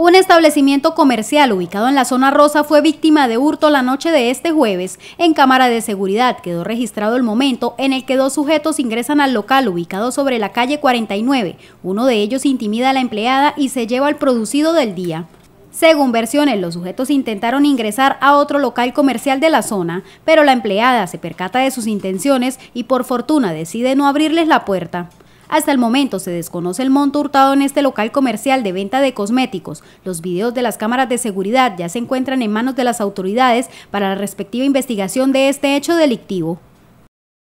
Un establecimiento comercial ubicado en la zona rosa fue víctima de hurto la noche de este jueves. En cámara de seguridad quedó registrado el momento en el que dos sujetos ingresan al local ubicado sobre la calle 49. Uno de ellos intimida a la empleada y se lleva el producido del día. Según versiones, los sujetos intentaron ingresar a otro local comercial de la zona, pero la empleada se percata de sus intenciones y por fortuna decide no abrirles la puerta. Hasta el momento se desconoce el monto hurtado en este local comercial de venta de cosméticos. Los videos de las cámaras de seguridad ya se encuentran en manos de las autoridades para la respectiva investigación de este hecho delictivo.